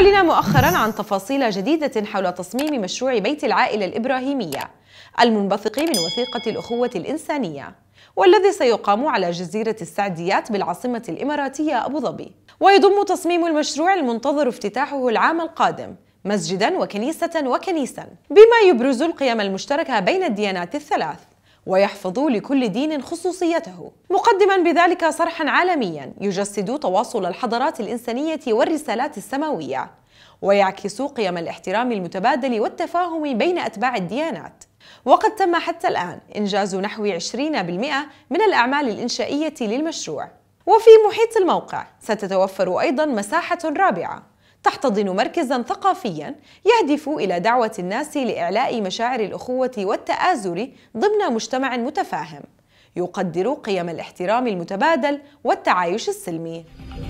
أعلن مؤخرا عن تفاصيل جديدة حول تصميم مشروع بيت العائلة الإبراهيمية المنبثق من وثيقة الأخوة الإنسانية والذي سيقام على جزيرة السعديات بالعاصمة الإماراتية أبو ظبي ويضم تصميم المشروع المنتظر افتتاحه العام القادم مسجدا وكنيسة وكنيسا بما يبرز القيم المشتركة بين الديانات الثلاث ويحفظوا لكل دين خصوصيته مقدما بذلك صرحا عالميا يجسد تواصل الحضارات الإنسانية والرسالات السماوية ويعكس قيم الاحترام المتبادل والتفاهم بين أتباع الديانات وقد تم حتى الآن إنجاز نحو 20% من الأعمال الإنشائية للمشروع وفي محيط الموقع ستتوفر أيضا مساحة رابعة تحتضن مركزا ثقافيا يهدف إلى دعوة الناس لإعلاء مشاعر الأخوة والتآزر ضمن مجتمع متفاهم يقدر قيم الاحترام المتبادل والتعايش السلمي